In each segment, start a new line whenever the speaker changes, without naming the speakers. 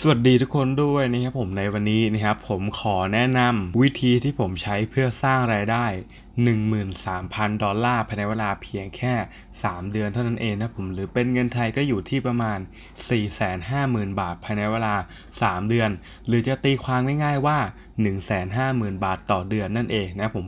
สวัสดีทุกคนด้วยนะครับผมในวันนี้นะครับผมขอแนะนำวิธีที่ผมใช้เพื่อสร้างรายได้ 13,000 ดอลลาร์ภายในเวลาเพียงแค่ 3 เดือนเท่านั้นเองนะผมหรือเป็นเงินไทยก็อยู่ที่ประมาณ 450,000 บาทภายในเวลา 3 เดือนหรือจะตีความง่ายๆว่า150,000 บาทต่อเดือนนั่นเองนะผม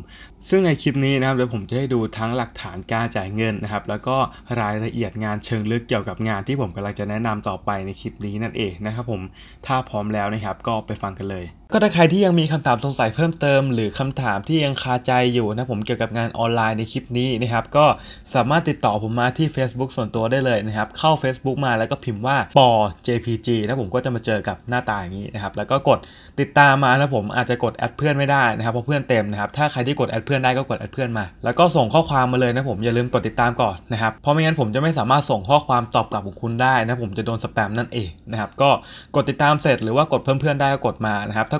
ซึ่งในคลิปนี้นะครับเดี๋ยวผมจะให้ดูทั้งหลักฐานการจ่ายเงินนะครับ แล้วก็รายละเอียดงานเชิงลึกเกี่ยวกับงานที่ผมกำลังจะแนะนำต่อไปในคลิปนี้นั่นเองนะครับผม ถ้าพร้อมแล้วนะครับก็ไปฟังกันเลยก็ถ้าใครที่ยังมีคำถามสงสัยเพิ่มเติม หรือคำถามที่ยังคาใจอยู่นะผมเกี่ยวกับงานออนไลน์ในคลิปนี้นะครับก็สามารถติดต่อผมมาที่ Facebook ส่วนตัวได้เลยนะครับเข้า Facebook มาแล้วก็พิมพ์ว่าปอ JPG นะผมก็จะมาเจอกับหน้าตาอย่างนี้นะครับแล้วก็กดติดตามมานะผมอาจจะกดแอดเพื่อนไม่ได้นะครับเพราะเพื่อนเต็มนะครับถ้าใครที่กดแอดเพื่อนได้ก็กดแอดเพื่อนมา แล้วก็ส่งข้อความมาเลยนะผมอย่าลืมกดติดตามก่อนนะครับเพราะไม่งั้นผมจะไม่สามารถส่งข้อความตอบกลับของคุณได้นะผมจะโดนสแปมนั่นเองนะครับก็กดติดตามเสร็จหรือว่ากดเพิ่มเพื่อนได้ก็กดมานะครับถ้า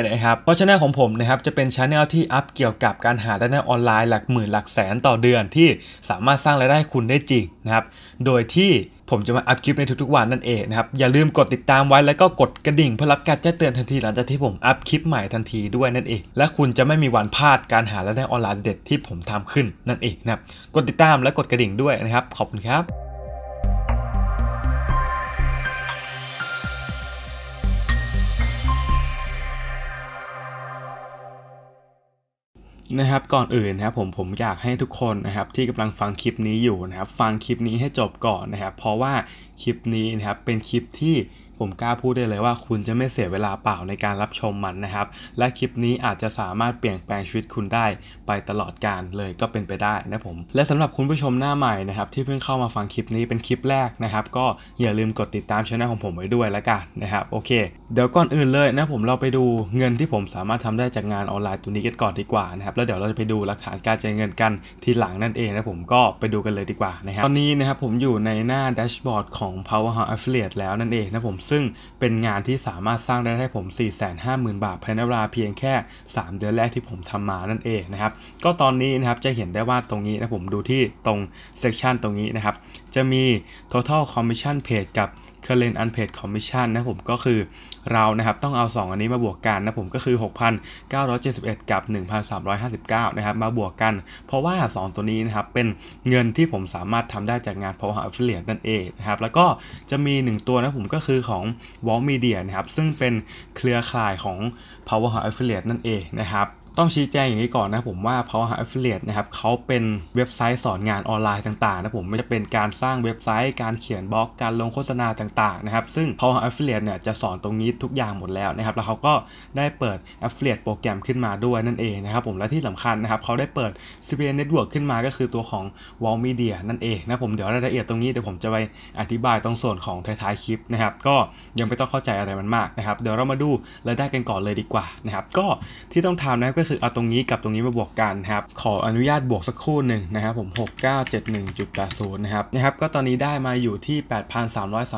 นะครับเพราะช a n e ของผมนะครับจะเป็นช a n e ที่อัพเกี่ยวกับการหารายได้ออนไลน์หลักหมื่นหลักแสนต่อเดือนที่สามารถสร้างรายได้คุณได้จริงนะครับโดยที่ผมจะมาอัพคลิปในทุกๆวันนั่นเองนะครับอย่าลืมกดติดตามไว้แล้วก็กดกระดิ่งเพื่อรับการแจ้งเตือนทันทีหลังจากที่ผมอัพคลิปใหม่ทันทีด้วยนั่นเอง และคุณจะไม่มีวันพลาดการหารายได้ออนไลน์เด็ดที่ผมทำขึ้นนั่นเองนะครับกดติดตามและกดกระดิ่งด้วยนะครับ ขอบคุณครับนะครับก่อนอื่นนะครับผมผมอยากให้ทุกคนนะครับที่กำลังฟังคลิปนี้อยู่นะครับฟังคลิปนี้ให้จบก่อนนะครับเพราะว่าคลิปนี้นะครับเป็นคลิปที่ผมกล้าพูดได้เลยว่าคุณจะไม่เสียเวลาเปล่าในการรับชมมันนะครับและคลิปนี้อาจจะสามารถเปลี่ยนแปลงชีวิตคุณได้ไปตลอดการเลยก็เป็นไปได้นะผมและสำหรับคุณผู้ชมหน้าใหม่นะครับที่เพิ่งเข้ามาฟังคลิปนี้เป็นคลิปแรกนะครับ ก็อย่าลืมกดติดตามช่องของผมไว้ด้วยละกันนะครับโอเค เดี๋ยวก่อนอื่นเลยนะผมเราไปดูเงินที่ผมสามารถทำได้จากงานออนไลน์ตัวนี้กันก่อนดีกว่านะครับแล้วเดี๋ยวเราจะไปดูหลักฐานการจ่ายเงินกันทีหลังนั่นเองนะผมก็ไปดูกันเลยดีกว่านะครับตอนนี้นะครับผมอยู่ในหน้าแดชบอร์ดของ Powerhouse Affiliate แล้วนั่นเองนะผมซึ่งเป็นงานที่สามารถสร้างได้ให้ผม 450,000 บาท ภายในเวลาเพียงแค่ 3 เดือนแรกที่ผมทำมานั่นเองนะครับ ก็ตอนนี้นะครับจะเห็นได้ว่าตรงนี้นะผมดูที่ตรงเซกชันตรงนี้นะครับ จะมี total commission page กับ current unpaid commission นะผมก็คือเรา นะครับ ต้องเอา 2 อันนี้มาบวกกันนะผมก็คือ 6,971 กับ 1,359 นะครับ มาบวกกัน เพราะว่า 2 ตัวนี้นะครับ เป็นเงินที่ผมสามารถทำได้จากงาน Power a f f i l i a t e นั่นเอง นะครับ แล้วก็จะมี 1 ตัวนะผมก็คือของ w a l l Media นะครับ ซึ่งเป็น เครือข่าย ของ Power a f f i l i a t e นั่นเองนะครับต้องชี้แจงอย่างนี้ก่อนนะผมว่า Power Hub Affiliate นะครับเขาเป็นเว็บไซต์สอนงานออนไลน์ต่างๆนะผมไม่จะเป็นการสร้างเว็บไซต์การเขียนบล็อกการลงโฆษณาต่างๆนะครับซึ่ง Power Hub Affiliate เนี่ยจะสอนตรงนี้ทุกอย่างหมดแล้วนะครับแล้วเขาก็ได้เปิด Affiliate โปรแกรมขึ้นมาด้วยนั่นเองนะครับผมและที่สำคัญนะครับเขาได้เปิดเ p ็ Network ขึ้นมาก็คือตัวของ Wall Media นั่นเองนะผมเดี๋ยวรายละเอียดตรงนี้เดี๋ยวผมจะไปอธิบายตรงส่วนของท้ายๆคลิปนะครับก็ยังไม่ต้องเข้าใจอะไรมันมากนะครับเดี๋ยวเรามาดูรายได้กันก่อนเลยดีกว่านะครับก็ที่ต้องทำนะก็คืือเอาตรงนี้กับตรงนี้มาบวกกันครับ ขออนุญาตบวกสักครู่หนึ่งนะครับ ผม 6971.80นะครับ นะครับ ก็ตอนนี้ได้มาอยู่ที่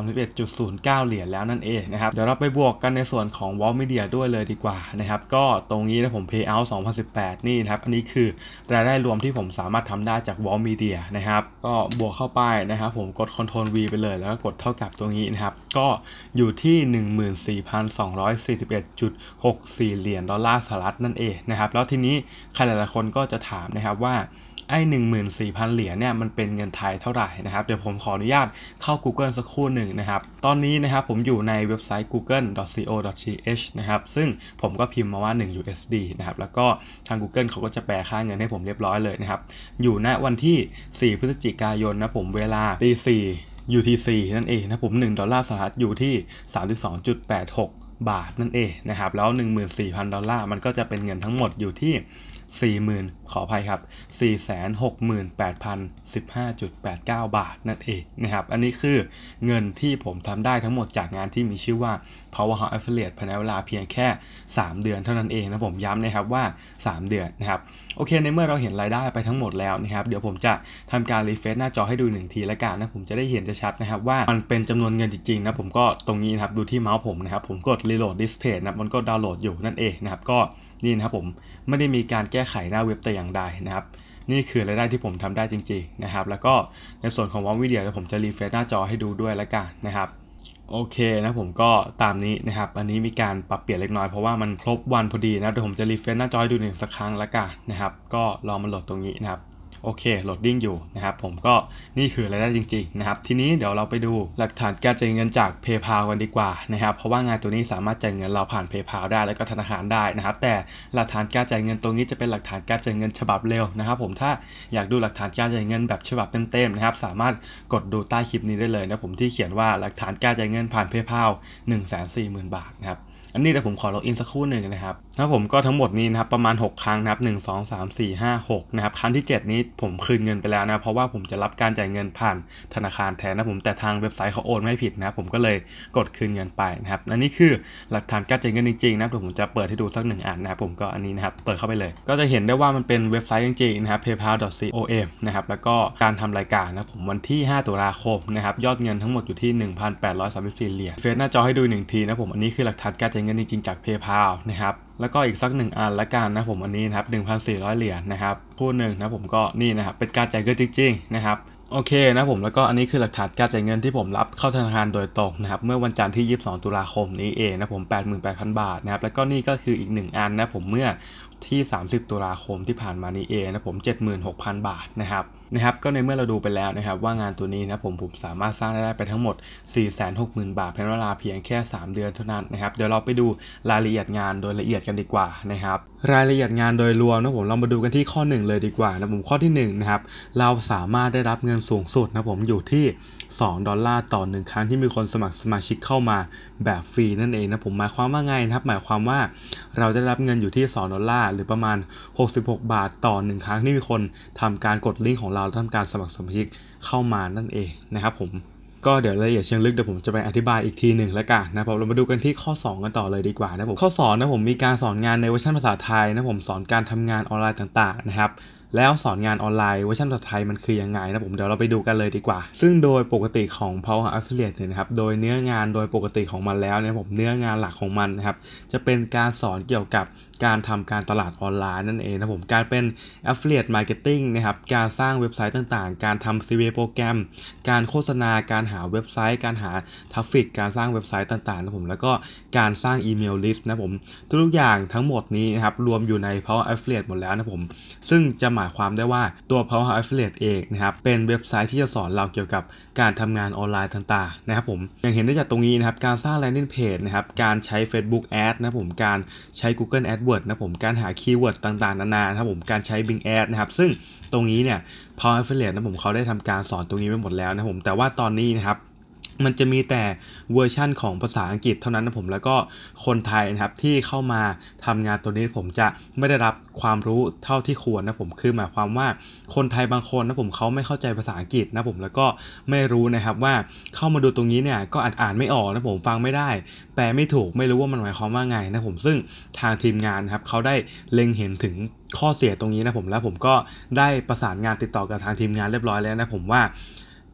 8,331.09 เหรียญแล้วนั่นเองนะครับ เดี๋ยวเราไปบวกกันในส่วนของวอล l ิเดียด้วยเลยดีกว่านะครับ ก็ตรงนี้นะผม Payout 2018 นี่นะครับ อันนี้คือรายได้รวมที่ผมสามารถทำได้จากวอล l ิเดียนะครับ ก็บวกเข้าไปนะครับผมกด Ctrl V ไปเลย แล้วก็กดเท่ากับตรงนี้นะครับ ก็อยู่ที่14,241.64เหรียญดอลลาร์สหรัฐนั่นเองนะะครับแล้วทีนี้ใครหลายๆ คนก็จะถามนะครับว่าไอ้หนึ่งหมื่นสี่พันเหรียญเนี่ยมันเป็นเงินไทยเท่าไหร่นะครับ เดี๋ยวผมขออนุญาตเข้า Google สักครู่หนึ่งนะครับ ตอนนี้นะครับผมอยู่ในเว็บไซต์ google.co.th นะครับ ซึ่งผมก็พิมพ์มาว่า 1 USD นะครับ แล้วก็ทาง Google เขาก็จะแปลค่าเงินให้ผมเรียบร้อยเลยนะครับ อยู่ณวันที่ 4 พฤศจิกายนนะผมเวลาตี UTC นั่นเองนะผม1ดอลลาร์สหรัฐอยู่ที่32.86บาท นั่นเอง นะครับ แล้ว 14,000 ดอลลาร์มันก็จะเป็นเงินทั้งหมดอยู่ที่40,000ขออภัยครับ468,015.89 บาทนั่นเองนะครับ อันนี้คือเงินที่ผมทำได้ทั้งหมดจากงานที่มีชื่อว่า Powerhouse Affiliate ภายในเวลาเพียงแค่ 3 เดือนเท่านั้นเองนะผม ย้ำนะครับว่า 3 เดือนนะครับ โอเคในเมื่อเราเห็นรายได้ไปทั้งหมดแล้วนะครับ เดี๋ยวผมจะทำการรีเฟซหน้าจอให้ดูหนึ่งทีละกันนะ ผมจะได้เห็นจะชัดนะครับว่ามันเป็นจำนวนเงินจริงๆนะผมก็ตรงนี้นะครับดูที่เมาส์ผมนะครับผมกดรีโหลดดิสเพย์นะมันก็ดาวน์โหลดอยู่นั่นเองนะครับก็นี่นะครับผมไม่ได้มีการแก้ไขหน้าเว็บแต่อย่างใดนะครับ นี่คือรายได้ที่ผมทำได้จริงๆนะครับ แล้วก็ในส่วนของวอลวิดีโอผมจะรีเฟรชหน้าจอให้ดูด้วยละกันนะครับโอเคนะผมก็ตามนี้นะครับ อันนี้มีการปรับเปลี่ยนเล็กน้อยเพราะว่ามันครบวันพอดีนะเดี๋ยวผมจะรีเฟรชหน้าจอให้ดูหนึ่งสักครั้งละกันนะครับก็ลองมาโหลดตรงนี้นะครับโอเคโหลดดิ้ง อยู่นะครับผมก็นี่คือรายได้จริงๆนะครับทีนี้เดี๋ยวเราไปดูหลักฐานการจ่ายเงินจาก PayPal กันดีกว่านะครับเพราะว่างานตัวนี้สามารถจ่ายเงินเราผ่าน PayPal ได้แล้วก็ธนาคารได้นะครับแต่หลักฐานการจ่ายเงินตรงนี้จะเป็นหลักฐานการจ่ายเงินฉบับเร็วนะครับ ผมถ้าอยากดูหลักฐานการจ่ายเงินแบบฉบับเต็มๆนะครับ สามารถกดดูใต้คลิปนี้ได้เลยนะผมที่เขียนว่าหลักฐานการจ่ายเงินผ่าน PayPal 1 4 0 0 0 0 บาทนะครับอันนี้เดี๋ยวผมขอล็อกอินสักครู่หนึ่งนะครับนะ้ผมก็ทั้งหมดนี้นะครับประมาณ 6 ครั้งนะครับหนึ่งสองสามสี่ห้าหกนะครับครั้งที่ 7 นี้ผมคืนเงินไปแล้วนะเพราะว่าผมจะรับการจ่ายเงินผ่านธนาคารแทนนะผมแต่ทางเว็บไซต์เขาโอนไม่ผิดนะผมก็เลยกดคืนเงินไปนะครับอันนี้คือหลักฐานการจ่ายเงินจริงๆนะเดี๋ยวผมจะเปิดให้ดูสักหนึ่งอันนะผมก็อันนี้นะครับเปิดเข้าไปเลย ก็จะเห็นได้ว่ามันเป็นเว็บไซต์จริงๆนะครับ paypal.com นะครับแล้วก็การทำรายการนะผมวันที่ 5ตุลาคมนะครับยอดเงินทั้งหมดอยู่ที่1834เหรียญเฟซหน้าจอให้ดู1ทีนะผมอันนี้คือหลักฐานการจ่ายเงินจริงๆจาก PayPal นะครับ แล้วก็อีกสักหนึ่งอันละกันนะผมอันนี้นะครับ1,400 เหรียญนะครับคู่หนึ่งนะผมก็นี่นะครับเป็นการจ่ายเงินจริงๆนะครับ โอเคนะผมแล้วก็อันนี้คือหลักฐานการจ่ายเงินที่ผมรับเข้าธนาคารโดยตรงนะครับ เมื่อวันจันทร์ที่22 ตุลาคมนี้เองนะผม 88,000 บาทนะครับ แล้วก็นี่ก็คืออีก 1 อันนะผมเมื่อที่ 30ตุลาคม ที่ ผ่าน มา นี้ เอง นะ ผม 76,000 บาท นะครับ นะครับ ก็ ใน เมื่อ เรา ดู ไปแล้ว นะครับ ว่า งาน ตัวนี้ นะ ผมผมสามารถ สร้าง ได้ ไป ทั้งหมด 460,000 บาทเป็นเวลาเพียงแค่ 3 เดือน เท่านั้น นะครับ เดี๋ยว เรา ไปดูรายละเอียดงาน โดยละเอียด กัน ดีกว่า นะครับ รายละเอียดงาน โดยรวม นะผมเรามาดู กันที่ ข้อ 1 เลยดีกว่า นะ ผม ข้อ ที่1นะครับ เราสามารถได้รับเงิน สูงสุด นะ ผม อยู่ที่2 ดอลลาร์ต่อ 1 ครั้งที่มีคนสมัครสมาชิกเข้ามาแบบฟรีนั่นเองนะผมหมายความว่าไงนะครับหมายความว่า เราจะรับเงินอยู่ที่ 2 ดอลลาร์หรือประมาณ 66 บาทต่อ 1 ครั้งที่มีคนทำการกดลิงก์ของเราแลาทำการสมัครสมาชิกเข้ามานั่นเองนะครับผมก็เดี๋ยวรายละเอียดเชิงลึกเดี๋ยวผมจะไปอธิบายอีกทีหนึ่งแล้วกันนะผมเรามาดูกันที่ข้อ 2 กันต่อเลยดีกว่านะผมข้อ2นะผมมีการสอนงานในเวอร์ชันภาษาไทยนะผมสอนการทำงานออนไลน์ต่าง ๆนะครับแล้วสอนงานออนไลน์เวอร์ชันภาษาไทยมันคือยังไงนะผมเดี๋ยวเราไปดูกันเลยดีกว่า ซึ่งโดยปกติของ Power Affiliate เนี่ยนะครับโดยเนื้องานโดยปกติของมันแล้วเนี่ยผมเนื้องานหลักของมันนะครับ จะเป็นการสอนเกี่ยวกับการทำการตลาดออนไลน์นั่นเองนะผมการเป็น affiliate marketing นะครับการสร้างเว็บไซต์ต่างๆ การทำ c v โปรแกรมการโฆษณาการหาเว็บไซต์ การหาทราฟิกการสร้างเว็บไซต์ต่างๆนะผมแล้วก็การสร้างอีเมลลิสต์นะผม ทุกอย่างทั้งหมดนี้นะครับรวมอยู่ใน Power Affiliate หมดแล้วนะผม ซึ่งจะหมายความได้ว่าตัว Power Affiliate เองนะครับเป็นเว็บไซต์ที่จะสอนเราเกี่ยวกับการทำงานออนไลน์ต่างๆนะครับผมอย่างเห็นได้จากตรงนี้นะครับการสร้าง landing page นะครับการใช้ Facebook Ad นะผมการใช้ Google AdWords นะผมการหาคีย์เวิร์ดต่างๆนานานะครับผมการใช้ Bing Ad นะครับ ซึ่งตรงนี้เนี่ย Power Affiliate นะผมเขาได้ทำการสอนตรงนี้ไปหมดแล้วนะผมแต่ว่าตอนนี้นะครับมันจะมีแต่เวอร์ชั่นของภาษาอังกฤษเท่านั้นนะผมแล้วก็คนไทยนะครับที่เข้ามาทำงานตัวนี้ผมจะไม่ได้รับความรู้เท่าที่ควรนะผม คือหมายความว่าคนไทยบางคนนะผมเขาไม่เข้าใจภาษาอังกฤษนะผมแล้วก็ไม่รู้นะครับว่าเข้ามาดูตรงนี้เนี่ย ก็อาจอ่านไม่ออกนะผมฟังไม่ได้ แปลไม่ถูกไม่รู้ว่ามันหมายความว่าไงนะผมซึ่งทางทีมงานนะครับเขาได้เล็งเห็นถึงข้อเสียตรงนี้นะผมแล้วผมก็ได้ประสานงานติดต่อกับทางทีมงานเรียบร้อยแล้ว นะผมว่า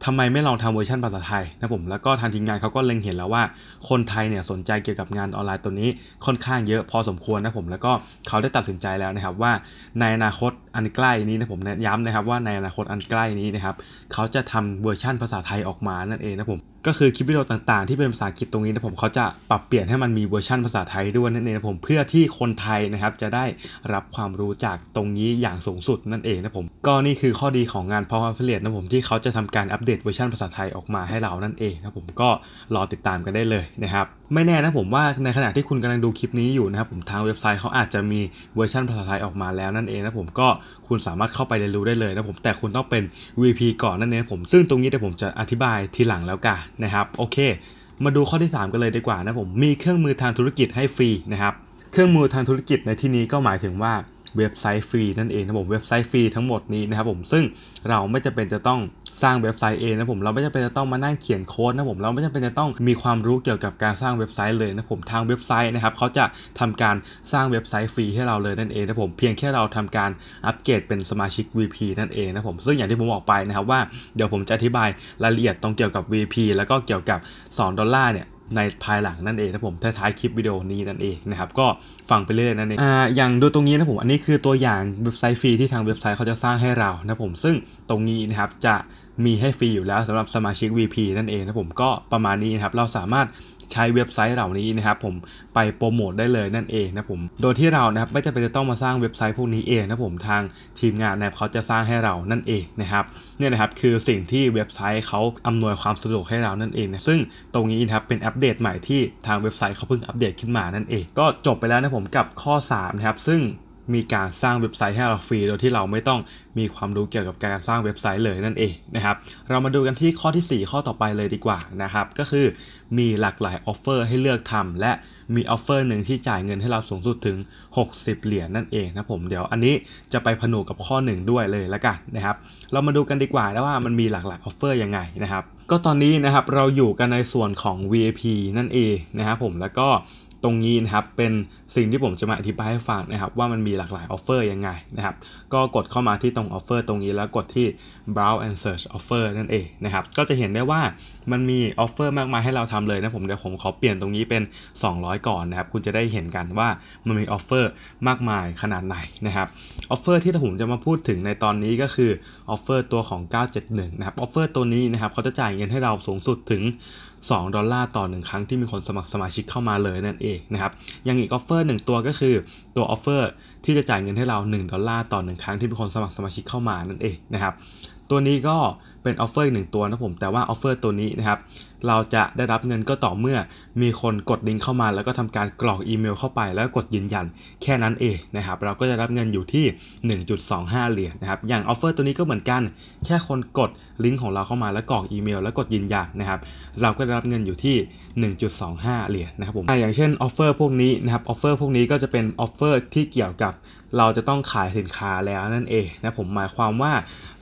ทำไมไม่ลองทำเวอร์ชันภาษาไทยนะผมแล้วก็ทางทีมงานเขาก็เล็งเห็นแล้วว่า คนไทยเนี่ยสนใจเกี่ยวกับงานออนไลน์ตัวนี้ค่อนข้างเยอะพอสมควรนะผมแล้วก็เขาได้ตัดสินใจแล้วนะครับว่าในอนาคตอันใกล้นี้นะผมย้ำนะครับว่าในอนาคตอันใกล้นี้นะครับเขาจะทำเวอร์ชั่นภาษาไทยออกมานั่นเองนะผมก็คือคลิปวิดีโอต่างๆที่เป็นภาษาอังกฤษตรงนี้นะผมเขาจะปรับเปลี่ยนให้มันมีเวอร์ชันภาษาไทยด้วยนั่นเองนะผมเพื่อที่คนไทยนะครับจะได้รับความรู้จากตรงนี้อย่างสูงสุดนั่นเองนะผมก็นี่คือข้อดีของงานพอมอัพเดตนะผมที่เขาจะทำการอัปเดตเวอร์ชันภาษาไทยออกมาให้เรานั่นเองนะผมก็รอติดตามกันได้เลยนะครับ ไม่แน่นะผมว่าในขณะที่คุณกำลังดูคลิปนี้อยู่นะครับผมทางเว็บไซต์เขาอาจจะมีเวอร์ชันภาษาไทยออกมาแล้วนั่นเองนะผมก็คุณสามารถเข้าไปเรียนรู้ได้เลยนะผมแต่คุณต้องเป็น VP ก่อนนั่นเองผมซึ่งตรงนี้เดี๋ยวผมจะอธิบายทีหลังแล้วกันนะครับโอเค มาดูข้อที่ 3กันเลยดีกว่านะผมมีเครื่องมือทางธุรกิจให้ฟรีนะครับเครื่องมือทางธุรกิจในที่นี้ก็หมายถึงว่าเว็บไซต์ฟรีนั่นเองนะผมเว็บไซต์ฟรีทั้งหมดนี้นะครับผมซึ่งเราไม่จำเป็นจะต้องสร้างเว็บไซต์เองนะผมเราไม่จำเป็นจะต้องมานั่งเขียนโค้ดนะผมเราไม่จำเป็นจะต้องมีความรู้เกี่ยวกับการสร้างเว็บไซต์เลยนะผมทางเว็บไซต์นะครับเขาจะทำการสร้างเว็บไซต์ฟรีให้เราเลยนั่นเองนะผมเพียงแค่เราทำการอัปเกรดเป็นสมาชิก VP นั่นเองนะผมซึ่งอย่างที่ผมบอกไปนะครับว่าเดี๋ยวผมจะอธิบายรายละเอียดตรงเกี่ยวกับ VP แล้วก็เกี่ยวกับ2ดอลลาร์เนี่ยในภายหลังนั่นเองนะผมท้ายๆคลิปวิดีโอนี้นั่นเองนะครับก็ฟังไปเรื่อยนั่นเองอ่าอย่างดูตรงนี้นะผมอันนี้คือตัวอย่างเว็บไซต์ฟรีที่ทางเว็บไซต์เขาจะสร้างให้เรานะผมซึ่งตรงนี้นะครับจะมีให้ฟรีอยู่แล้วสำหรับสมาชิก VP นั่นเองนะผมก็ประมาณนี้นะครับเราสามารถใช้เว็บไซต์เหล่านี้นะครับ ผมไปโปรโมทได้เลยนั่นเองนะผม โดยที่เรานะครับไม่จำเป็นจะต้องมาสร้างเว็บไซต์พวกนี้เองนะผมทางทีมงานนะเขาจะสร้างให้เรานั่นเองนะครับเนี่ยนะครับคือสิ่งที่เว็บไซต์เขาอำนวยความสะดวกให้เรานั่นเองนะซึ่งตรงนี้นะครับเป็นอัปเดตใหม่ที่ทางเว็บไซต์เขาเพิ่งอัปเดตขึ้นมานั่นเอง ก็จบไปแล้วนะผมกับข้อ3นะครับซึ่งมีการสร้างเว็บไซต์ให้เราฟรี โดยที่เราไม่ต้องมีความรู้เกี่ยวกับการสร้างเว็บไซต์เลยนั่นเองนะครับ เรามาดูกันที่ข้อที่ 4 ข้อต่อไปเลยดีกว่านะครับ ก็คือ มีหลากหลายออฟเฟอร์ให้เลือกทำ และมีออฟเฟอร์หนึ่งที่จ่ายเงินให้เราสูงสุดถึง 60 เหรียญนนั่นเองนะผม เดี๋ยวอันนี้จะไปผนวกกับข้อ 1 ด้วยเลยละกันนะครับเรามาดูกันดีกว่าแล้วว่ามันมีหลากหลายออฟเฟอร์ยังไงนะครับ ก็ตอนนี้นะครับเราอยู่กันในส่วนของ VIP นั่นเองนะครับ ผมแล้วก็ตรงนี้นะครับเป็นสิ่งที่ผมจะมาอธิบายให้ฟังนะครับว่ามันมีหลากหลายออฟเฟอร์ยังไงนะครับก็กดเข้ามาที่ตรงออฟเฟอร์ตรงนี้แล้วกดที่ browse and search offer นั่นเองนะครับก็จะเห็นได้ว่ามันมีออฟเฟอร์มากมายให้เราทำเลยนะผมเดี๋ยวผมขอเปลี่ยนตรงนี้เป็น 200 ก่อนนะครับคุณจะได้เห็นกันว่ามันมีออฟเฟอร์มากมายขนาดไหนนะครับออฟเฟอร์ที่ผมจะมาพูดถึงในตอนนี้ก็คือออฟเฟอร์ตัวของ 971นะครับออฟเฟอร์ตัวนี้นะครับเขาจะจ่ายเงินให้เราสูงสุดถึง2ดอลลาร์ต่อ1ครั้งที่มีคนสมัครสมาชิกเข้ามาเลยนั่นเองนะครับยังอีกออฟเฟอร์หนึ่งตัวก็คือตัวออฟเฟอร์ ที่จะจ่ายเงินให้เรา 1 ดอลลาร์ต่อ1ครั้งที่มีคนสมัครสมาชิกเข้ามานั่นเองนะครับ ตัวนี้ก็เป็นออฟเฟอร์อีกหนึ่งตัวนะผมแต่ว่าออฟเฟอร์ตัวนี้นะครับเราจะได้รับเงินก็ต่อเมื่อมีคนกดลิงก์เข้ามาแล้วก็ทำการกรอกอีเมลเข้าไปแล้วกดยืนยัน แค่นั้นเองนะครับเราก็จะรับเงินอยู่ที่ 1.25 เหรียญนะครับอย่างออฟเฟอร์ตัวนี้ก็เหมือนกันแค่คนกดลิงก์ของเราเข้ามาแล้วกรอกอีเมลแล้วกดยืนยันนะครับเราก็ได้รับเงินอยู่ที่1.25เหรียญนะครับผมแต่อย่างเช่นออฟเฟอร์พวกนี้นะครับออฟเฟอร์พวกนี้ก็จะเป็นออฟเฟอร์ที่เกี่ยวกับ เราจะต้องขายสินค้าแล้วนั่นเองนะผมหมายความว่า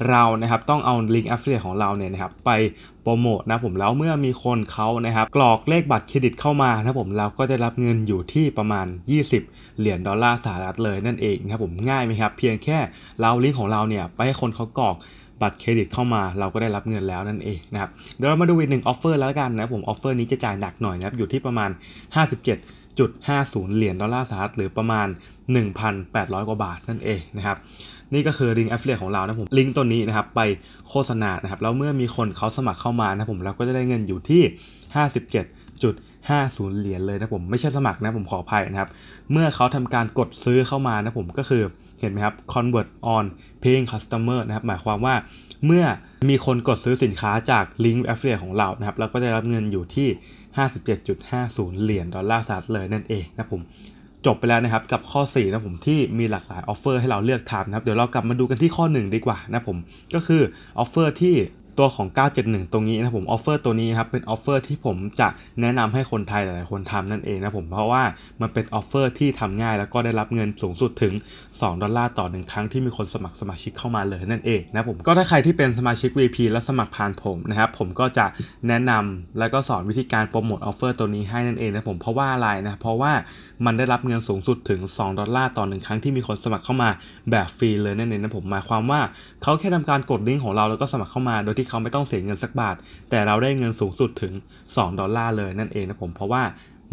เรานะครับต้องเอาลิงก์เน็ตของเราเนี่ยนะครับไปโปรโมทนะผมแล้วเมื่อมีคนเขานะครับกรอกเลขบัตรเครดิตเข้ามานะผมเราก็จะรับเงินอยู่ที่ประมาณ 20เหรียญดอลลาร์สหรัฐเลยนั่นเองนะครับผมง่ายไหมครับเพียงแค่เราลิงก์ของเราเนี่ยไปให้คนเขากรอกบัตรเครดิตเข้ามา เราก็ได้รับเงินแล้วนั่นเองนะครับเดี๋ยวเรามาดูอีกหนึ่งออฟเฟอร์แล้วกันนะผมออฟเฟอร์นี้จะจ่ายหนักหน่อยนะครับอยู่ที่ประมาณ 57.50เหรียญดอลลาร์สหรัฐหรือประมาณ 1,800กว่าบาทนั่นเองนะครับนี่ก็คือลิงก์แอฟเฟียของเรานะผมลิงก์ตัวนี้นะครับไปโฆษณานะครับแล้วเมื่อมีคนเขาสมัครเข้ามานะผมเราก็จะได้เงินอยู่ที่ 57.50 เหรียญเลยนะผมไม่ใช่สมัครนะผมขออภัยนะครับเมื่อเขาทำการกดซื้อเข้ามานะผมก็คือเห็นไหมครับ convert on paying customer นะครับหมายความว่าเมื่อมีคนกดซื้อสินค้าจากลิงก์ affiliate ของเรานะครับเราก็จะรับเงินอยู่ที่ 57.50 เหรียญดอลลาร์สหรัฐเลย นั่นเองนะผมจบไปแล้วนะครับกับข้อ4นะผมที่มีหลากหลายออฟเฟอร์ให้เราเลือกทำนะครับ เดี๋ยวเรากลับมาดูกันที่ข้อ 1 ดีกว่านะผมก็คือออฟเฟอร์ที่ตัวของ 971 ตรงนี้นะผม ออฟเฟอร์ตัวนี้ครับ เป็นออฟเฟอร์ที่ผมจะแนะนำให้คนไทยหลายๆคนทำนั่นเองนะผม เพราะว่ามันเป็นออฟเฟอร์ที่ทำง่าย แล้วก็ได้รับเงินสูงสุดถึง 2 ดอลลาร์ต่อ1 ครั้งที่มีคนสมัคร สมาชิกเข้ามาเลยนั่นเองนะผม ก็ถ้าใครที่เป็นสมาชิก VP แล้วสมัครผ่านผมนะครับ ผมก็จะแนะนำแล้วก็สอนวิธีการโปรโมทออฟเฟอร์ตัวนี้ให้นั่นเองนะผม เพราะว่าอะไรนะ เพราะว่ามันได้รับเงินสูงสุดถึง 2 ดอลลาร์ต่อ1ครั้งที่มีคนสมัครเข้ามาแบบฟรีเลยนั่นเองนะผมหมายความว่าเขาแค่ทำการกด ลิงก์ของเราแล้วก็สมัครเข้ามาโดยที่เขาไม่ต้องเสียเงินสักบาท แต่เราได้เงินสูงสุดถึง2ดอลลาร์เลยนั่นเองนะผม เพราะว่า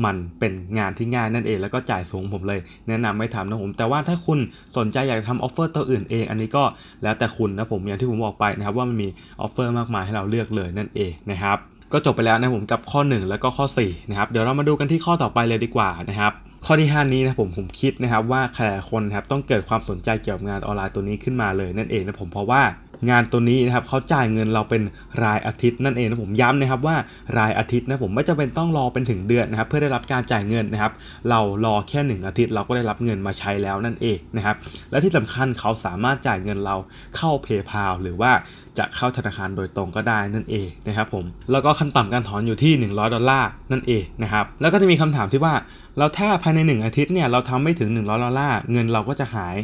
มันเป็นงานที่ง่ายนั่นเองแล้วก็จ่ายสูงผมเลย แนะนำไม่ทำนะผม แต่ว่าถ้าคุณสนใจอยากทำออฟเฟอร์ตัวอื่นเองอันนี้ก็แล้วแต่คุณนะผมอย่างที่ผมบอกไปนะครับว่ามันมีออฟเฟอร์มากมายให้เราเลือกเลยนั่นเองนะครับก็จบไปแล้วนะผมกับข้อ 1 แล้วก็ข้อ4นะครับเดี๋ยวเรามาดูกันที่ข้อต่อไปเลยดีกว่านะครับข้อที่5นี้นะผมผมคิดนะครับว่าใครคนนะครับต้องเกิดความสนใจเกี่ยวกับงานออนไลน์ตัวนี้ขึ้นมาเลยนั่นเองนะผมเพราะว่างานตัวนี้นะครับเขาจ่ายเงินเราเป็นรายอาทิตย์นั่นเองนะผมย้ำนะครับว่ารายอาทิตย์นะผมไม่จำเป็นต้องรอเป็นถึงเดือนนะครับเพื่อได้รับการจ่ายเงินนะครับ เรารอแค่1อาทิตย์เราก็ได้รับเงินมาใช้แล้วนั่นเองนะครับและที่สำคัญเขาสามารถจ่ายเงินเราเข้า PayPal หรือว่าจะเข้าธนาคารโดยตรงก็ได้นั่นเองนะครับผมแล้วก็ขั้นต่ำการถอนอยู่ที่100ดอลลาร์นั่นเองนะครับแล้วก็จะมีคำถามที่ว่าเราถ้าภายใน 1อาทิตย์เนี่ยเราทำไม่ถึง100ดอลลาร์เงินเราก็จะหาย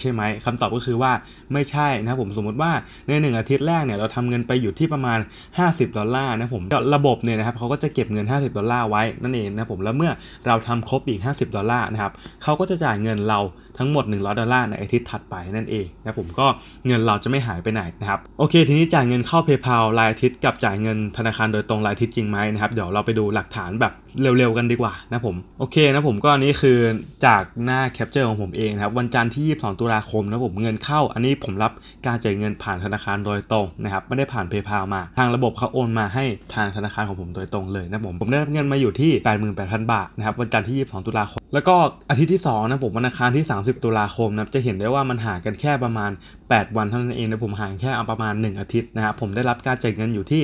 ใช่ไหมคำตอบก็คือว่าไม่ใช่นะผมสมมติว่าใน 1 อาทิตย์แรกเนี่ย เราทำเงินไปอยู่ที่ประมาณ 50ดอลลาร์นะผมระบบเนี่ยนะครับเขาก็จะเก็บเงิน 50ดอลลาร์ไว้นั่นเองนะผมแล้วเมื่อเราทำครบอีก 50 ดอลลาร์นะครับเขาก็จะจ่ายเงินเราทั้งหมด 100 ดอลลาร์ ในอาทิตย์ถัดไปนั่นเองนะผมก็เงินเราจะไม่หายไปไหนนะครับ โอเคทีนี้จ่ายเงินเข้า PayPal รายอาทิตย์ กับจ่ายเงินธนาคารโดยตรงรายอาทิตย์จริงไหมนะครับเดี๋ยวเราไปดูหลักฐานแบบเร็วๆกันดีกว่านะผม โอเคนะผมก็อันนี้คือจากหน้าแคปเจอร์ของผมเองนะครับ วันจันทร์ที่22ตุลาคมนะผมเงินเข้าอันนี้ผมรับการจ่ายเงินผ่านธนาคารโดยตรงนะครับไม่ได้ผ่าน PayPal มาทางระบบเขาโอนมาให้ทางธนาคารของผมโดยตรงเลยนะผมผมได้รับเงินมาอยู่ที่88,000บาทนะครับวันจันทร์ที่22ตุลาคมแล้วก็อาทิตย์ที่2นะผมวันอังคารที่ 3 30ตุลาคมนะจะเห็นได้ว่ามันห่างกันแค่ประมาณ 8 วันเท่านั้นเองนะผมห่างแค่เอาประมาณ 1 อาทิตย์นะครับผมได้รับการจ่ายเงินอยู่ที่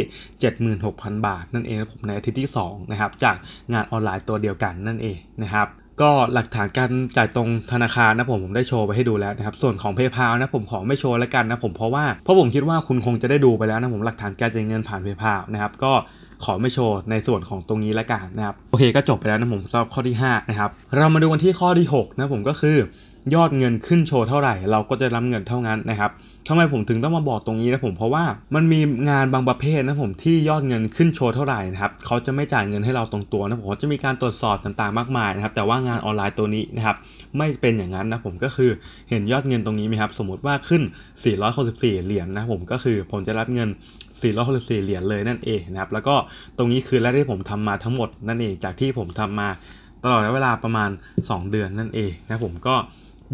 76,000 บาท นั่นเองนะผมในอาทิตย์ที่2นะครับจากงานออนไลน์ตัวเดียวกันนั่นเองนะครับก็หลักฐานการจ่ายตรงธนาคารนะผมผมได้โชว์ไปให้ดูแล้วนะครับส่วนของ PayPal นะผมขอไม่โชว์แล้วกันนะผมเพราะว่าเพราะผมคิดว่าคุณคงจะได้ดูไปแล้วนะผมหลักฐานการจ่ายเงินผ่าน PayPal นะครับก็ขอไม่โชว์ในส่วนของตรงนี้ละกันนะครับโอเคก็จบไปแล้วนะผมสำหรับข้อที่5นะครับเรามาดูกันที่ข้อที่6นะผมก็คือยอดเงินขึ้นโชว์เท่าไหร่ เราก็จะรับเงินเท่านั้นนะครับทำไมผมถึงต้องมาบอกตรงนี้นะผมเพราะว่ามันมีงานบางประเภทนะผมที่ยอดเงินขึ้นโชว์เท่าไหร่นะครับเขาจะไม่จ่ายเงินให้เราตรงตัวนะผมจะมีการตรวจสอบต่างๆมากมายนะครับแต่ว่างานออนไลน์ตัวนี้นะครับไม่เป็นอย่างนั้นนะผมก็คือเห็นยอดเงินตรงนี้ไหมครับสมมติว่าขึ้น464เหรียญนนะผมก็คือผมจะรับเงิน464เหรียญเลยนั่นเองนะครับแล้วก็ตรงนี้คือและที่ผมทำมาทั้งหมดนั่นเองจากที่ผมทำมาตลอดเวลาประมาณ 2 เดือนนั่นเองนะผมก็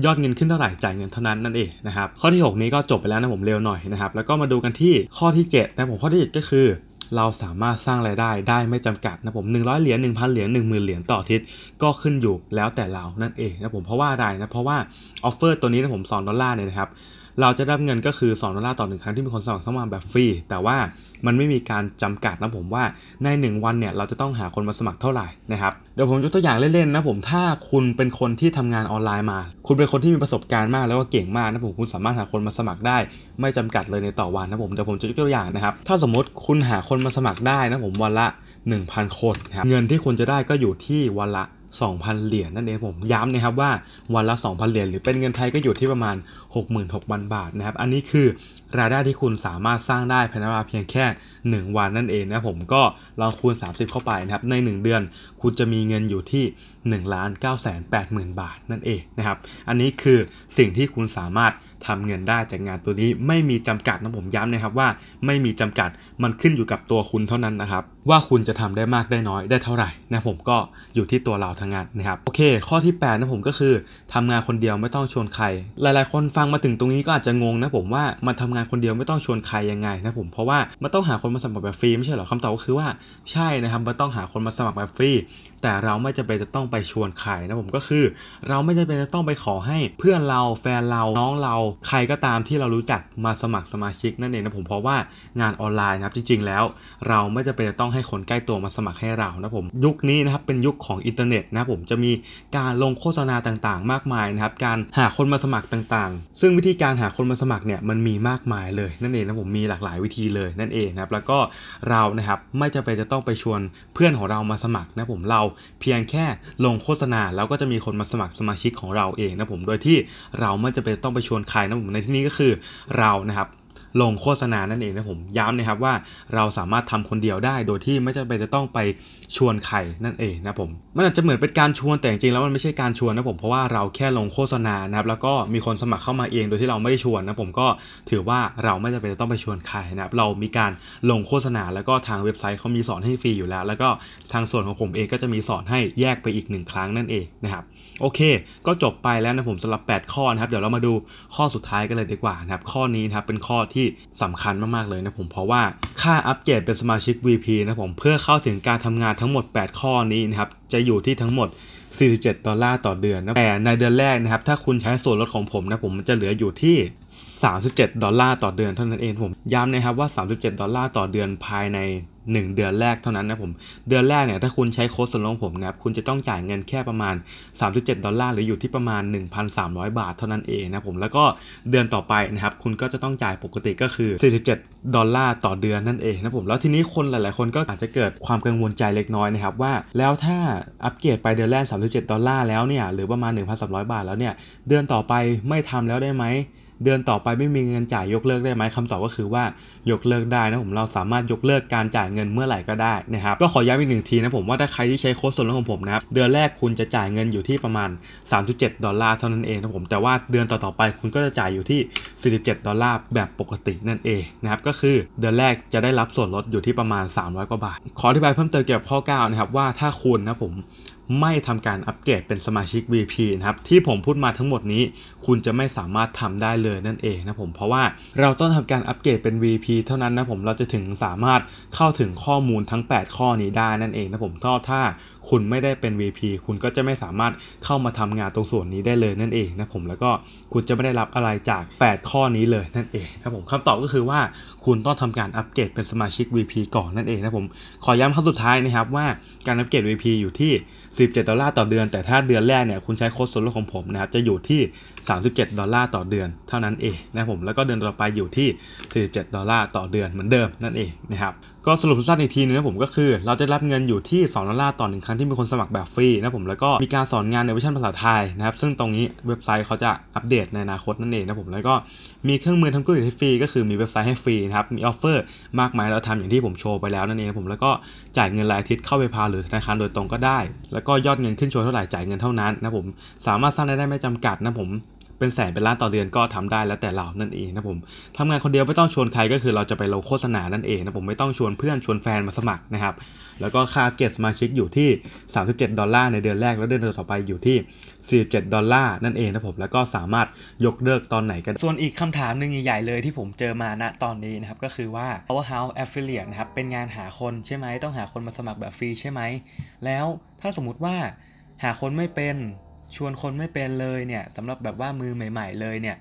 ยอดเงินขึ้นเท่าไหร่จ่ายเงินเท่านั้นนั่นเองนะครับข้อที่ 6 นี้ก็จบไปแล้วนะผมเร็วหน่อยนะครับแล้วก็มาดูกันที่ข้อที่7นะผมข้อที่7ก็คือ เราสามารถสร้างรายได้ได้ไม่จำกัดนะผม100 เหรียญ1,000 เหรียญ10,000 เหรียญต่ออาทิตย์ก็ขึ้นอยู่แล้วแต่เรานั่นเองนะผมเพราะว่าอะไรนะเพราะว่าออฟเฟอร์ตัวนี้นะผมสอนดอลลาร์เนี่ยนะครับเราจะรับเงินก็คือ2ดอลลาร์ต่อหนึ่งครั้งที่มีคนสมัครสมัครแบบฟรีแต่ว่ามันไม่มีการจำกัดนะผมว่าใน 1 วันเนี่ยเราจะต้องหาคนมาสมัครเท่าไหร่นะครับเดี๋ยวผมยกตัวอย่างเล่นๆนะผมถ้าคุณเป็นคนที่ทำงานออนไลน์มา คุณเป็นคนที่มีประสบการณ์มากแล้วก็เก่งมากนะผมคุณสามารถหาคนมาสมัครได้ ไม่จำกัดเลยในต่อวันนะผมเดี๋ยวผมจะยกตัวอย่างนะครับถ้าสมมติคุณหาคนมาสมัครได้นะผมวันละ 1,000 คนครับเงินที่คุณจะได้ก็อยู่ที่วันละ2,000 เหรียญนั่นเองผมย้ำนะครับว่าวันละ2,000 เหรียญหรือเป็นเงินไทยก็อยู่ที่ประมาณ66,000บาทนะครับอันนี้คือรายได้ที่คุณสามารถสร้างได้ภายในเวลาเพียงแค่ 1 วันนั่นเองนะผมก็ลองคูณ 30 เข้าไปนะครับใน 1 เดือนคุณจะมีเงินอยู่ที่1 9 8 0 0 0บาทนั่นเองนะครับอันนี้คือสิ่งที่คุณสามารถทำเงินได้จากงานตัวนี้ไม่มีจำกัดนะผมย้ำนะครับว่า ไม่มีจำกัดมันขึ้นอยู่กับตัวคุณเท่านั้นนะครับ ว่าคุณจะทำได้มากได้น้อยได้เท่าไหร่นะผมก็อยู่ที่ตัวเราทางงานนะครับโอเค ข้อที่8นะผมก็คือทำงานคนเดียวไม่ต้องชวนใครหลายๆ คนฟังมาถึงตรงนี้ก็อาจจะงงนะผมว่ามันทำงานคนเดียวไม่ต้องชวนใครยังไงนะผมเพราะว่ามันต้องหาคนมาสมัครแบบฟรีไม่ใช่หรอคำตอบก็คือว่าใช่นะครับ มันต้องหาคนมาสมัครแบบฟรีแต่เราไม่จำเป็นจะต้องไปชวนใครนะผมก็คือ เราไม่จำเป็นจะต้องไปขอให้ เพื่อนเราแฟนเราน้องเราใครก็ตามที่เรารู้จักมาสมัครสมาชิกนั่นเองนะผมเพราะว่างานออนไลน์นะครับจริงๆ แล้ว เราไม่จะเป็นต้องให้คนใกล้ตัวมาสมัครให้เรานะผมยุคนี้นะครับเป็นยุคของอินเทอร์เน็ตนะผมจะมีการลงโฆษณาต่างๆ มากมายนะครับการหาคนมาสมัครต่างๆ ซึ่งวิธีการหาคนมาสมัครเนี่ยมันมีมากมายเลยนั่นเองนะผมมีหลากหลายวิธีเลยนั่นเองนะครับแล้วก็เรานะครับไม่จะเป็นจะต้องไปชวนเพื่อนของเรามาสมัครนะผมเราเพียงแค่ลงโฆษณาแล้วก็จะมีคนมาสมัครสมาชิกของเราเองนะผมโดยที่เราไม่จะเป็นต้องไปชวนใครนะผมในที่นี้ก็คือเรานะครับลงโฆษณานั่นเองนะผม ย้ำนะครับว่าเราสามารถทำคนเดียวได้โดยที่ไม่จำเป็นจะต้องไปชวนใครนั่นเองนะผมมันอาจจะเหมือนเป็นการชวนแต่จริงแล้วมันไม่ใช่การชวนนะผมเพราะว่าเราแค่ลงโฆษณานะครับแล้วก็มีคนสมัครเข้ามาเองโดยที่เราไม่ได้ชวนนะผมก็ถือว่าเราไม่จำเป็นจะต้องไปชวนใครนะครับเรามีการลงโฆษณาแล้วก็ทางเว็บไซต์เขามีสอนให้ฟรีอยู่แล้ว แล้วก็ทางส่วนของผมเองก็จะมีสอนให้แยกไปอีกหนึ่งครั้งนั่นเองนะครับโอเค ก็จบไปแล้วนะผมสำหรับ 8 ข้อนะครับเดี๋ยวเรามาดูข้อสุดท้ายกันเลยดีกว่านะครับข้อนี้นะครับเป็นข้อที่ที่สำคัญมากๆ เลยนะผมเพราะว่าค่าอัปเกรดเป็นสมาชิก VP นะผมเพื่อเข้าถึงการทำงานทั้งหมด 8 ข้อนี้นะครับ จะอยู่ที่ทั้งหมด 47 ดอลลาร์ต่อเดือนนะ แต่ในเดือนแรกนะครับ ถ้าคุณใช้ส่วนลดของผมนะผมมันจะเหลืออยู่ที่ 37 ดอลลาร์ต่อเดือนเท่านั้นเองผมย้ำนะครับว่า 37 ดอลลาร์ต่อเดือนภายใน1เดือนแรกเท่านั้นนะผมเดือนแรกเนี่ยถ้าคุณใช้โค้ดส่วนลดผมนะครับคุณจะต้องจ่ายเงินแค่ประมาณ 37ดอลลาร์หรืออยู่ที่ประมาณ 1,300 บาท เท่านั้นเองนะผมแล้วก็เดือนต่อไปนะครับคุณก็จะต้องจ่ายปกติก็คือ47ดอลลาร์ต่อเดือนนั่นเองนะผมแล้วทีนี้คนหลายๆ คนก็อาจจะเกิดความกังวลใจเล็กน้อยนะครับว่าแล้วถ้าอัปเกรดไปเดือนแรก37ดอลลาร์แล้วเนี่ยหรือประมาณ1,300 บาท แล้วเนี่ยเดือนต่อไปไม่ทำแล้วได้ไหมเดือนต่อไปไม่มีเงินจ่ายยกเลิกได้ไหมคำตอบก็คือว่ายกเลิกได้นะผมเราสามารถยกเลิกการจ่ายเงินเมื่อไหร่ก็ได้นะครับก็ขอย้ำอีกหนึ่งทีนะผมว่าถ้าใครที่ใช้โค้ดส่วนลดของผมนะครับเดือนแรกคุณจะจ่ายเงินอยู่ที่ประมาณ3.7ดอลลาร์เท่านั้นเองนะผมแต่ว่าเดือนต่อๆไปคุณก็จะจ่ายอยู่ที่47ดอลลาร์แบบปกตินั่นเองนะครับก็คือเดือนแรกจะได้รับส่วนลดอยู่ที่ประมาณ300กว่าบาทขออธิบายเพิ่มเติมเกี่ยวกับข้อ9นะครับว่าถ้าคุณนะผมไม่ทำการอัปเกรดเป็นสมาชิก VP นะครับที่ผมพูดมาทั้งหมดนี้ คุณจะไม่สามารถทำได้เลยนั่นเองนะผมเพราะว่า เราต้องทำการอัปเกรดเป็น VP เท่านั้นนะผมเราจะถึงสามารถเข้าถึงข้อมูลทั้ง 8 ข้อนี้ได้นั่นเองนะผมถ้าคุณไม่ได้เป็น VP คุณก็จะไม่สามารถเข้ามาทำงานตรงส่วนนี้ได้เลยนั่นเองนะผมแล้วก็คุณจะไม่ได้รับอะไรจาก 8 ข้อนี้เลยนั่นเองนะผมคำตอบก็คือว่าคุณต้องทำการอัปเกรดเป็นสมาชิก VP ก่อนนั่นเองนะผมขอย้ำคอสุดท้ายนะครับว่าการอัปเกรด VP อยู่ที่ 17 ดอลลาร์ต่อเดือน แต่ถ้าเดือนแรกเนี่ยคุณใช้โค้ดส่วนลดของผมนะครับจะอยู่ที่ 37 ดอลลาร์ต่อเดือน เท่านั้นเอง นะผมแล้วก็เดือนต่อไปอยู่ที่47ดอลลาร์ต่อเดือนเหมือนเดิม นั่นเองนะครับก็สรุปสั้นอีกทีนึงนะผมก็คือเราจะรับเงินอยู่ที่2ดอลลาร์ต่อหนึ่งครั้งที่มีคนสมัครแบบฟรีนะผมแล้วก็มีการสอนงานในเวอร์ชันภาษาไทยนะครับซึ่งตรงนี้เว็บไซต์เขาจะอัปเดตในอนาคตนั่นเองนะผมแล้วก็มีเครื่องมือทำกุ้กิจให้ฟรี ก็คือมีเว็บไซต์ให้ฟรีนะครับมีออฟเฟอร์มากมายเราทำอย่างที่ผมโชว์ไปแล้วนั่นเองผมแล้วก็จ่ายเงินรายอาทิตย์เข้าไปพาหรือธนาคารโดยตรงก็ได้แล้วก็ยอดเงินขึ้นโชว์เท่าไหร่จ่ายเงินเท่านั้นนะผมสามารถสร้างได้ไม่จำกัดนะผมเป็นแสนเป็นล้านต่อเดือนก็ทำได้แล้วแต่เรานั่นเองนะผมทำงานคนเดียวไม่ต้องชวนใครก็คือเราจะไปลงโฆษณานั่นเองนะผมไม่ต้องชวนเพื่อนชวนแฟนมาสมัครนะครับแล้วก็ค่าเกตสมาชิกอยู่ที่ 37 ดอลลาร์ในเดือนแรกแล้วเดือนต่อไปอยู่ที่47ดอลลาร์นั่นเองนะผมแล้วก็สามารถยกเลิกตอนไหน กันส่วนอีกคำถามหนึ่งใหญ่เลยที่ผมเจอมาณตอนนี้นะครับก็คือว่า powerhouse affiliate นะครับเป็นงานหาคนใช่ไหมต้องหาคนมาสมัครแบบฟรีใช่ไหมแล้วถ้าสมมติว่าหาคนไม่เป็นชวนคนไม่เป็นเลยเนี่ยสำหรับแบบว่ามือใหม่ๆเลยเนี่ย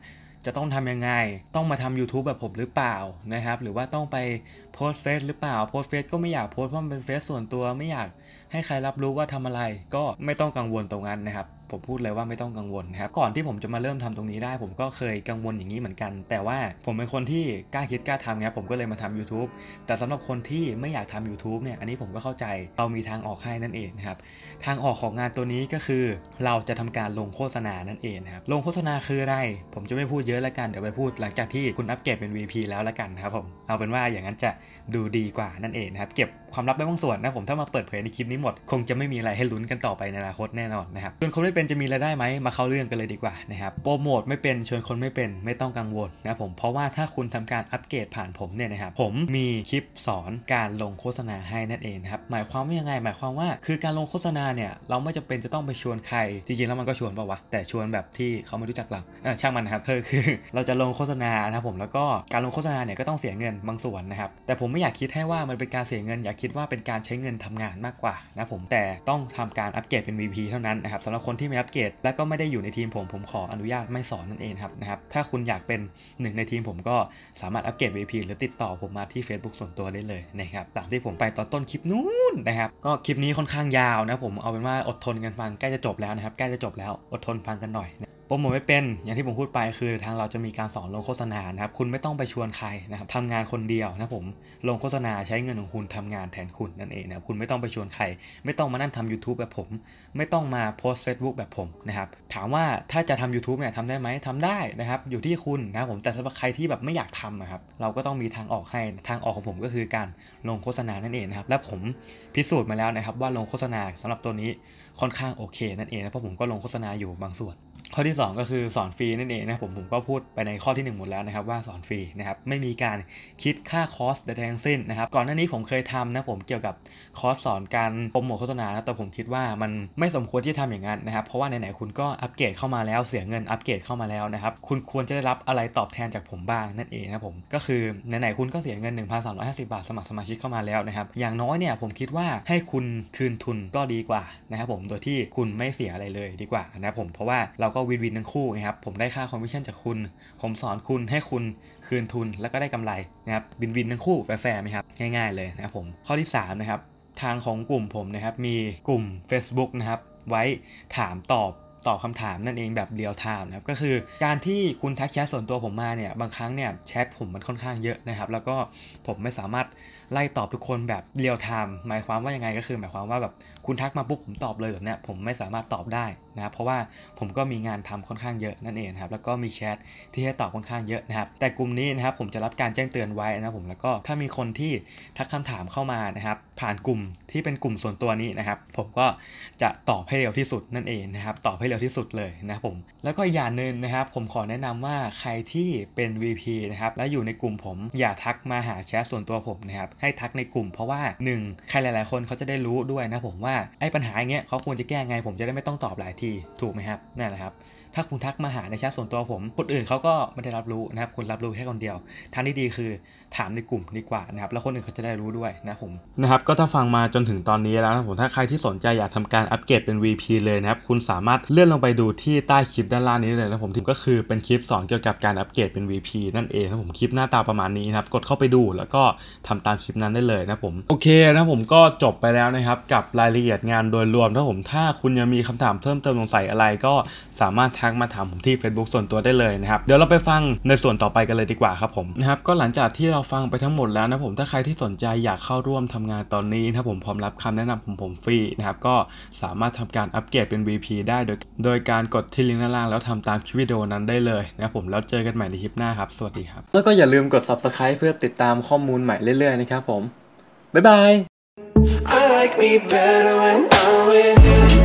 จะต้องทำยังไงต้องมาทำ YouTube แบบผมหรือเปล่านะครับหรือว่าต้องไปโพสเฟซหรือเปล่า โพสเฟซก็ไม่อยากโพสเพราะมันเป็นเฟซส่วนตัวไม่อยากให้ใครรับรู้ว่าทำอะไรก็ไม่ต้องกังวลตรงนั้นนะครับผมพูดเลยว่าไม่ต้องกังวลครับก่อนที่ผมจะมาเริ่มทำตรงนี้ได้ ผมก็เคยกังวลอย่างนี้เหมือนกัน แต่ว่าผมเป็นคนที่กล้าคิดกล้าทำครับผมก็เลยมาทำ YouTube แต่สำหรับคนที่ไม่อยากทำ YouTube เนี่ยอันนี้ผมก็เข้าใจเรามีทางออกให้นั่นเองครับทางออกของงานตัวนี้ก็คือ เราจะทำการลงโฆษณานั่นเองครับลงโฆษณาคืออะไร ผมจะไม่พูดเยอะละกันเดี๋ยวไปพูดหลังจากที่คุณอัปเกรดเป็น VP แล้วละกันครับผมเอาเป็นว่าอย่างนั้นจะดูดีกว่านั่นเองครับเก็บความลับไว้บางส่วนนะผมถ้ามาเปิดเผยในคลิปนี้หมดคงจะไม่มีอะไรให้ลุ้นกันต่อไปในอนาคตแน่นอนนะครับส่วนคนไม่เป็นจะมีรายได้ไหมมาเข้าเรื่องกันเลยดีกว่านะครับ โปรโมทไม่เป็นชวนคนไม่เป็น ไม่ต้องกังวลนะผมเพราะว่าถ้าคุณทำการอัปเกรดผ่านผมเนี่ยนะครับผมมีคลิปสอนการลงโฆษณาให้นั่นเองครับหมายความว่ายังไง หมายความว่า คือการลงโฆษณาเนี่ยเราไม่จำเป็นจะต้องไปชวนใครจริงๆแล้วมันก็ชวนป่าวะแต่ชวนแบบที่เขาไม่รู้จักเราช่างมันนะครับเธอคือ เราจะลงโฆษณานะครับผมแล้วก็การลงโฆษณาเนี่ยก็ต้องเสียเงินบางส่วนนะครับแต่ผมไม่อยากคิดให้ว่ามันเป็นการเสียเงิน อยากคิดว่าเป็นการใช้เงินทำงานมากกว่านะผมแต่ต้องทำการอัปเกรดเป็น VP เท่านั้นนะครับสำหรับคนที่ไม่อัปเกรดและก็ไม่ได้อยู่ในทีมผม ผมขออนุญาตไม่สอนนั่นเองครับนะครับถ้าคุณอยากเป็นหนึ่งในทีมผมก็สามารถอัปเกรด VP หรือติดต่อผมมาที่ Facebook ส่วนตัวได้เลยนะครับตามที่ผมไปตอนต้นคลิปนู้นนะครับก็คลิปนี้ค่อนข้างยาวนะผมเอาเป็นว่าอดทนกันฟังใกล้จะจบแล้วนะครับใกล้จะจบแล้วอดทนฟังกันหน่อยนะปรโมทไม่เป็นอย่างที่ผมพูดไปคือทางเราจะมีการสอนลงโฆษณานะครับคุณไม่ต้องไปชวนใครนะครับทำงานคนเดียวนะผมลงโฆษณาใช้เงินของคุณทำงานแทนคุณนั่นเองนะครับคุณไม่ต้องไปชวนใคร ไม่ต้องมานั่นทำ YouTube แบบผมไม่ต้องมาโพสต์ Facebook แบบผมนะครับถามว่าถ้าจะทำ u t u b e เนี่ยทำได้ไหมทำได้นะครับ อยู่ที่คุณนะผมแต่สำหรับใครที่แบบไม่อยากทำนะครับเราก็ต้องมีทางออกให้ทางออกของผมก็คือการลงโฆษณานั่นเองนะครับและผมพิสูจน์มาแล้วนะครับว่าลงโฆษณาสำหรับตัวนี้ค่อนข้างโอเค นั่นเองนะเพราะผมก็ลงโฆษณาอยู่บางส่วนข้อที่ 2 ก็คือสอนฟรีนั่นเองนะผมผมก็พูดไปในข้อที่ 1 หมดแล้วนะครับว่าสอนฟรีนะครับไม่มีการคิดค่าคอสใดทั้งสิ้นนะครับก่อนหน้านี้ผมเคยทำนะผมเกี่ยวกับคอร์สสอนการโปรโมทโฆษณาแต่ผมคิดว่ามันไม่สมควรที่จะทำอย่างนั้นนะครับเพราะว่าไหนๆคุณก็อัปเกรดเข้ามาแล้ว เสียเงินอัปเกรดเข้ามาแล้วนะครับคุณควรจะได้รับอะไรตอบแทนจากผมบ้างนั่นเองนะผมก็คือไหนๆคุณก็เสียเงิน1,350บาทสมัครสมาชิกเข้ามาแล้วนะครับอย่างน้อยเนี่ยผมคิดว่าให้คุณคืนทุนก็ดีกว่านะครับผมโดยที่คุณไม่เสียอะไรเลยดีกว่านะผมเพราะว่าเราก็วินวินทั้งคู่นะครับ ผมได้ค่าคอมมิชชั่นจากคุณ ผมสอนคุณให้คุณคืนทุนแล้วก็ได้กำไรนะครับ วินวินทั้งคู่แฟร์ไหมครับ ง่ายๆเลยนะครับผม ข้อที่3นะครับทางของกลุ่มผมนะครับมีกลุ่ม Facebook นะครับไว้ถามตอบตอบคำถามนั่นเองแบบเรียลไทม์นะครับ ก็คือการที่คุณทักแชทส่วนตัวผมมาเนี่ยบางครั้งเนี่ยแชทผมมันค่อนข้างเยอะนะครับ แล้วก็ผมไม่สามารถไล่ตอบทุกคนแบบเรียลไทม์หมายความว่ายังไงก็คือ หมายความว่าแบบคุณทักมาปุ๊บผมตอบเลยแบบเนี้ยผมไม่สามารถตอบได้นะเพราะว่าผมก็มีงานทำค่อนข้างเยอะนั่นเองครับแล้วก็มีแชทที่ให้ตอบค่อนข้างเยอะนะครับ แต่กลุ่มนี้นะครับ ผมจะรับการแจ้งเตือนไว้นะผมแล้วก็ถ้ามีคนที่ทักคำถามเข้ามานะครับ ผ่านกลุ่มที่เป็นกลุ่มส่วนตัวนี้นะครับ ผมก็จะตอบให้เร็วที่สุดนั่นเองนะครับตอบให้เร็วที่สุดเลยนะผม แล้วก็อย่างหนึ่งนะครับ ผมขอแนะนำว่าใครที่เป็น VP นะครับ และอยู่ในกลุ่มผมอย่าทักมาหาแชทส่วนตัวผมนะครับให้ทักในกลุ่มเพราะว่า 1 ใครหลายๆคนเขาจะได้รู้ด้วยนะผมว่าไอ้ปัญหาอย่างเงี้ยเขาควรจะแก้ไงผมจะได้ไม่ต้องตอบหลายทีถูกไหมครับนั่นแหละครับถ้าคุณทักมาหาในแชทส่วนตัวผมคนอื่นเขาก็ไม่ได้รับรู้นะครับคุณรับรู้แค่คนเดียวทางที่ดีคือถามในกลุ่มดีกว่านะครับแล้วคนอื่นเขาจะได้รู้ด้วยนะผมนะครับก็ถ้าฟังมาจนถึงตอนนี้แล้วนะผมถ้าใครที่สนใจอยากทำการอัปเกรดเป็น VP เลยนะครับคุณสามารถเลื่อนลงไปดูที่ใต้คลิปด้านล่างนี้เลยนะผมก็คือเป็นคลิปสอนเกี่ยวกับการอัปเกรดเป็น VP นั่นเองนะผมคลิปหน้าตาประมาณนี้นะครับกดเข้าไปดู แล้วก็ทำตามคลิปนั้นได้เลยนะผมโอเคนะผมก็จบไปแล้วนะครับกับรายละเอียดงานโดยรวมถ้าผมถ้าคุณยังมีคำถามเพิ่มเติมสงสัยอะไร ก็สามารถทักมาถามผมที่ Facebook ส่วนตัวได้เลยนะครับ เดี๋ยวเราไปฟังในส่วนต่อไปกันเลยดีกว่าครับผม นะครับก็หลังจากที่เราฟังไปทั้งหมดแล้วนะผมถ้าใครที่สนใจอยากเข้าร่วมทำงานตอนนี้นะครับผมพร้อมรับคำแนะนำของผมฟรีนะครับก็สามารถทำการอัปเกรดเป็น VP ได้โดยโดยการกดที่ลิงก์ด้านล่างแล้วทำตามคลิปวิดีโอนั้นได้เลยนะครับผมแล้วเจอกันใหม่ในคลิปหน้าครับสวัสดีครับแล้วก็อย่าลืมกด Subscribe เพื่อติดตามข้อมูลใหม่เรื่อยๆนะครับผมบ๊ายบาย I like me better when I'm with you